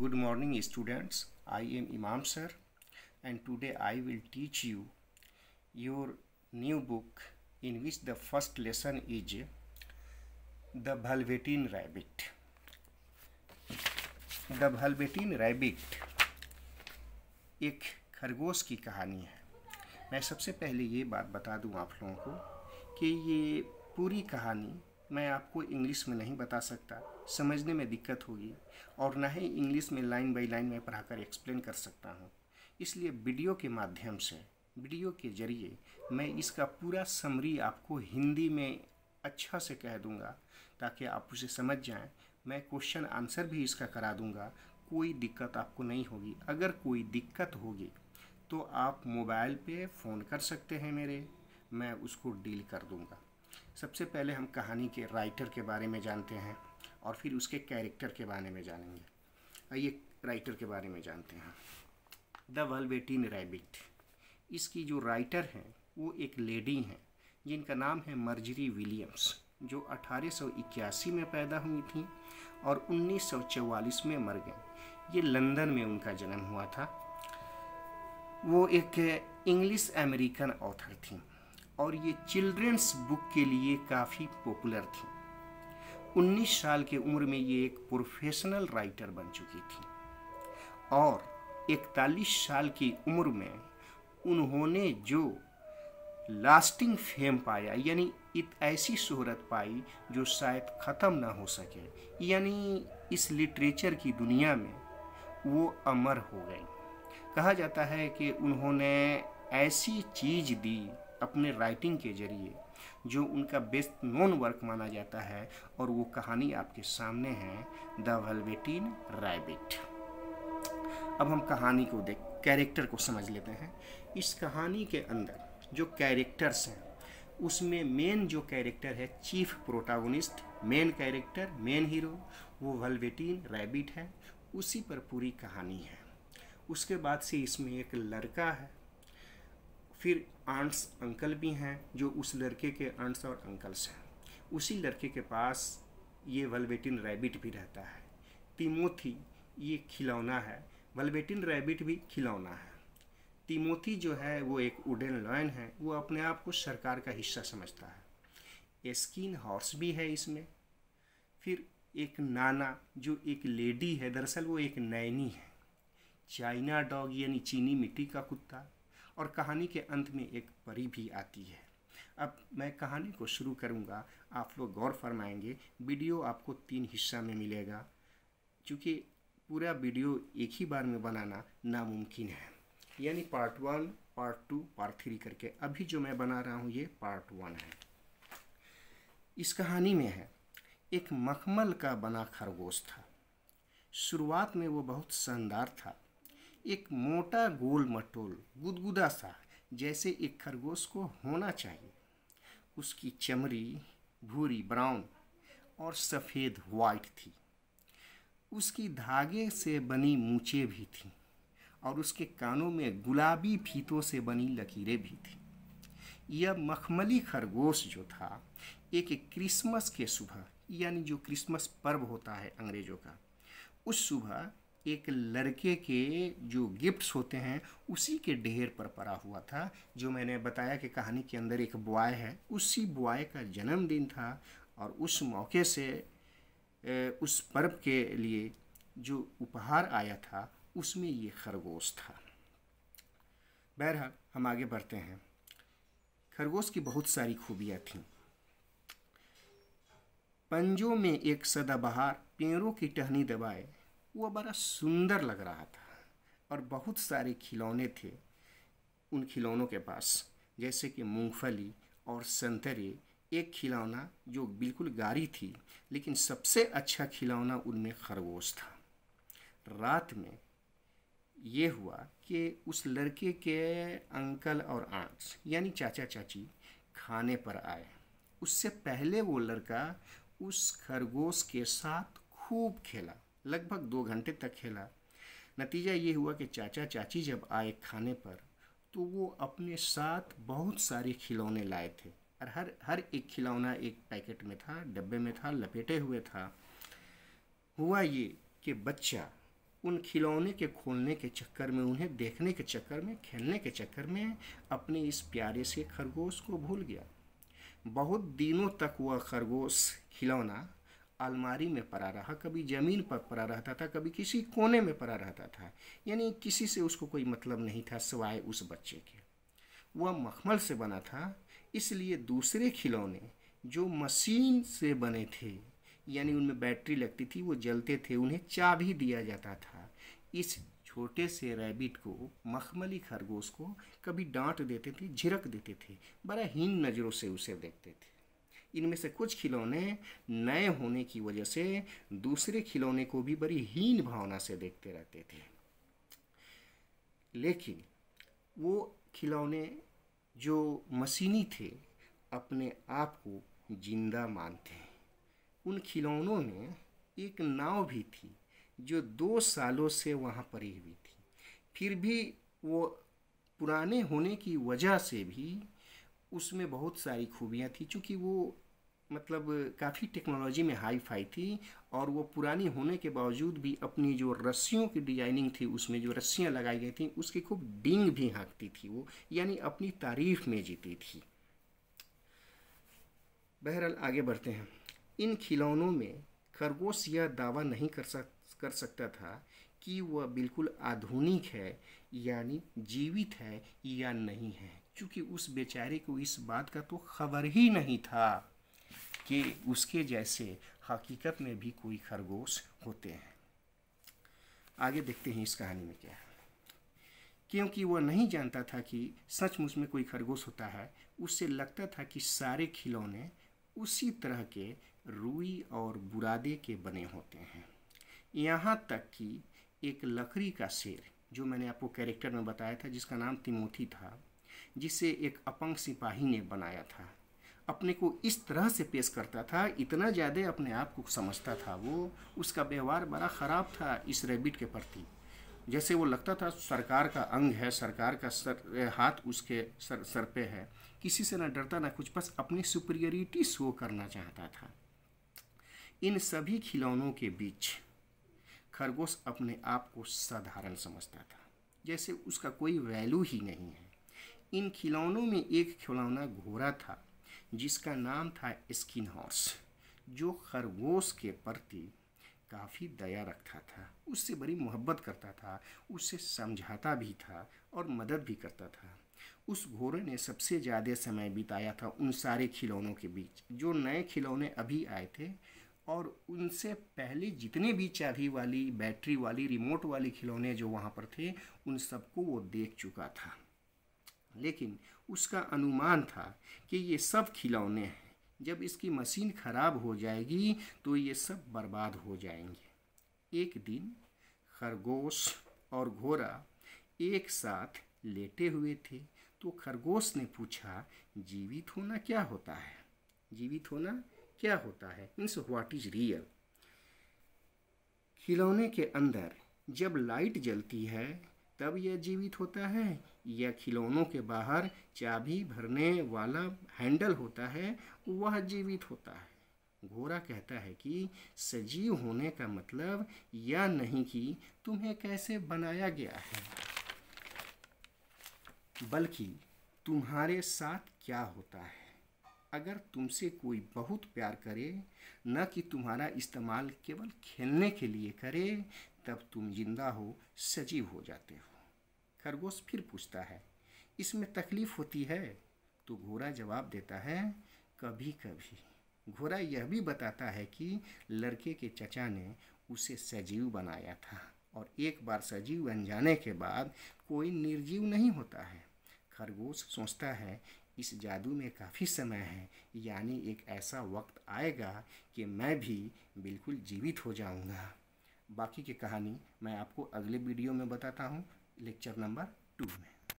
good morning students i am imam sir and today i will teach you your new book in which the first lesson is the velveteen rabbit the velveteen rabbit एक खरगोश की कहानी है मैं सबसे पहले ये बात बता दूं आप लोगों को कि ये पूरी कहानी मैं आपको इंग्लिश में नहीं बता सकता समझने में दिक्कत होगी और ना ही इंग्लिश में लाइन बाई लाइन में पढ़ाकर एक्सप्लेन कर सकता हूँ इसलिए वीडियो के माध्यम से वीडियो के जरिए मैं इसका पूरा समरी आपको हिंदी में अच्छा से कह दूँगा ताकि आप उसे समझ जाएं मैं क्वेश्चन आंसर भी इसका करा दूँगा कोई दिक्कत आपको नहीं होगी अगर कोई दिक्कत होगी तो आप मोबाइल पे फ़ोन कर सकते हैं मेरे मैं उसको डील कर दूँगा सबसे पहले हम कहानी के राइटर के बारे में जानते हैं और फिर उसके कैरेक्टर के बारे में जानेंगे आइए राइटर के बारे में जानते हैं द वल्वेटिन रैबिट इसकी जो राइटर हैं वो एक लेडी हैं जिनका नाम है मर्जरी विलियम्स जो 1881 में पैदा हुई थी और 1944 में मर गए ये लंदन में उनका जन्म हुआ था वो एक इंग्लिश अमेरिकन ऑथर थी और ये चिल्ड्रंस बुक के लिए काफ़ी पॉपुलर थी 19 साल की उम्र में ये एक प्रोफेशनल राइटर बन चुकी थी और 41 साल की उम्र में उन्होंने जो लास्टिंग फेम पाया यानी इत ऐसी शोहरत पाई जो शायद ख़त्म ना हो सके यानी इस लिटरेचर की दुनिया में वो अमर हो गई कहा जाता है कि उन्होंने ऐसी चीज़ दी अपने राइटिंग के जरिए जो उनका बेस्ट नोन वर्क माना जाता है और वो कहानी आपके सामने है द वलवेटीन रैबिट अब हम कहानी को देख कैरेक्टर को समझ लेते हैं इस कहानी के अंदर जो कैरेक्टर्स हैं उसमें मेन जो कैरेक्टर है chief protagonist main character main hero वो वलवेटीन रैबिट है उसी पर पूरी कहानी है उसके बाद से इसमें एक लड़का है फिर आंट्स अंकल भी हैं जो उस लड़के के आंट्स और अंकल्स हैं उसी लड़के के पास ये वलवेटिन रैबिट भी रहता है तिमोथी ये खिलौना है वलवेटिन रैबिट भी खिलौना है तिमोथी जो है वो एक उडेन लॉयन है वो अपने आप को सरकार का हिस्सा समझता है स्किन हॉर्स भी है इसमें फिर एक नाना जो एक लेडी है दरअसल वो एक नैनी है चाइना डॉग यानी चीनी मिट्टी का कुत्ता और कहानी के अंत में एक परी भी आती है अब मैं कहानी को शुरू करूँगा आप लोग गौर फरमाएंगे वीडियो आपको तीन हिस्सा में मिलेगा चूँकि पूरा वीडियो एक ही बार में बनाना नामुमकिन है यानी part one part two part three करके अभी जो मैं बना रहा हूँ ये पार्ट वन है इस कहानी में है एक मखमल का बना खरगोश था शुरुआत में वो बहुत शानदार था एक मोटा गोल मटोल गुदगुदा सा जैसे एक खरगोश को होना चाहिए उसकी चमड़ी भूरी ब्राउन और सफ़ेद वाइट थी उसकी धागे से बनी मूछें भी थीं और उसके कानों में गुलाबी फीतों से बनी लकीरें भी थीं यह मखमली खरगोश जो था एक क्रिसमस के सुबह यानी जो क्रिसमस पर्व होता है अंग्रेज़ों का उस सुबह एक लड़के के जो गिफ्ट्स होते हैं उसी के ढेर पर पड़ा हुआ था जो मैंने बताया कि कहानी के अंदर एक बॉय है उसी बॉय का जन्मदिन था और उस मौके से उस पर्व के लिए जो उपहार आया था उसमें ये खरगोश था बहरहाल हम आगे बढ़ते हैं खरगोश की बहुत सारी खूबियाँ थीं पंजों में एक सदाबहार पेड़ों की टहनी दबाए वो बड़ा सुंदर लग रहा था और बहुत सारे खिलौने थे उन खिलौनों के पास जैसे कि मूंगफली और संतरे एक खिलौना जो बिल्कुल गारी थी लेकिन सबसे अच्छा खिलौना उनमें खरगोश था रात में ये हुआ कि उस लड़के के अंकल और आंट्स यानी चाचा चाची खाने पर आए उससे पहले वो लड़का उस खरगोश के साथ खूब खेला लगभग दो घंटे तक खेला नतीजा ये हुआ कि चाचा चाची जब आए खाने पर तो वो अपने साथ बहुत सारे खिलौने लाए थे और हर हर एक खिलौना एक पैकेट में था डब्बे में था लपेटे हुए था हुआ ये कि बच्चा उन खिलौने के खोलने के चक्कर में उन्हें देखने के चक्कर में खेलने के चक्कर में अपने इस प्यारे से खरगोश को भूल गया बहुत दिनों तक वह खरगोश खिलौना अलमारी में पड़ा रहा कभी ज़मीन पर पड़ा रहता था कभी किसी कोने में पड़ा रहता था यानी किसी से उसको कोई मतलब नहीं था सिवाय उस बच्चे के वह मखमल से बना था इसलिए दूसरे खिलौने जो मशीन से बने थे यानी उनमें बैटरी लगती थी वो जलते थे उन्हें चा भी दिया जाता था इस छोटे से रैबिट को मखमली खरगोश को कभी डांट देते थे झिरक देते थे बड़ा हीन नज़रों से उसे देखते थे इनमें से कुछ खिलौने नए होने की वजह से दूसरे खिलौने को भी बड़ी हीन भावना से देखते रहते थे लेकिन वो खिलौने जो मशीनी थे अपने आप को जिंदा मानते हैं उन खिलौनों में एक नाव भी थी जो दो सालों से वहाँ पड़ी हुई थी फिर भी वो पुराने होने की वजह से भी उसमें बहुत सारी खूबियाँ थी क्योंकि वो मतलब काफ़ी टेक्नोलॉजी में हाई फाई थी और वो पुरानी होने के बावजूद भी अपनी जो रस्सियों की डिजाइनिंग थी उसमें जो रस्सियाँ लगाई गई थी उसकी खूब डिंग भी हाँकती थी वो यानी अपनी तारीफ में जीती थी बहरहाल आगे बढ़ते हैं इन खिलौनों में खरगोश यह दावा नहीं कर सक कर सकता था कि वह बिल्कुल आधुनिक है यानी जीवित है या नहीं है क्योंकि उस बेचारे को इस बात का तो खबर ही नहीं था कि उसके जैसे हकीकत में भी कोई खरगोश होते हैं आगे देखते हैं इस कहानी में क्या है क्योंकि वह नहीं जानता था कि सचमुच में कोई खरगोश होता है उससे लगता था कि सारे खिलौने उसी तरह के रुई और बुरादे के बने होते हैं यहाँ तक कि एक लकड़ी का शेर जो मैंने आपको कैरेक्टर में बताया था जिसका नाम तिमोथी था जिसे एक अपंग सिपाही ने बनाया था अपने को इस तरह से पेश करता था इतना ज़्यादा अपने आप को समझता था वो उसका व्यवहार बड़ा ख़राब था इस रैबिट के प्रति जैसे वो लगता था सरकार का अंग है सरकार का सर हाथ उसके सर सर पे है किसी से ना डरता ना कुछ बस अपनी सुपरियरिटी शो करना चाहता था इन सभी खिलौनों के बीच खरगोश अपने आप को साधारण समझता था जैसे उसका कोई वैल्यू ही नहीं है इन खिलौनों में एक खिलौना घोड़ा था जिसका नाम था स्किन हॉर्स जो खरगोश के प्रति काफ़ी दया रखता था उससे बड़ी मोहब्बत करता था उससे समझाता भी था और मदद भी करता था उस घोड़े ने सबसे ज़्यादा समय बिताया था उन सारे खिलौनों के बीच जो नए खिलौने अभी आए थे और उनसे पहले जितने भी चाबी वाली बैटरी वाली रिमोट वाली खिलौने जो वहाँ पर थे उन सबको वो देख चुका था लेकिन उसका अनुमान था कि ये सब खिलौने हैं जब इसकी मशीन खराब हो जाएगी तो ये सब बर्बाद हो जाएंगे एक दिन खरगोश और घोड़ा एक साथ लेटे हुए थे तो खरगोश ने पूछा जीवित होना क्या होता है जीवित होना क्या होता है मीन्स व्हाट इज रियल खिलौने के अंदर जब लाइट जलती है तब यह जीवित होता है या खिलौनों के बाहर चाबी भरने वाला हैंडल होता है वह जीवित होता है घोरा कहता है कि सजीव होने का मतलब यह नहीं कि तुम्हें कैसे बनाया गया है बल्कि तुम्हारे साथ क्या होता है अगर तुमसे कोई बहुत प्यार करे न कि तुम्हारा इस्तेमाल केवल खेलने के लिए करे तब तुम जिंदा हो सजीव हो जाते हो खरगोश फिर पूछता है इसमें तकलीफ होती है तो घोड़ा जवाब देता है कभी कभी घोड़ा यह भी बताता है कि लड़के के चचा ने उसे सजीव बनाया था और एक बार सजीव बन जाने के बाद कोई निर्जीव नहीं होता है खरगोश सोचता है इस जादू में काफ़ी समय है यानी एक ऐसा वक्त आएगा कि मैं भी बिल्कुल जीवित हो जाऊंगा। बाकी की कहानी मैं आपको अगले वीडियो में बताता हूँ लेक्चर नंबर टू में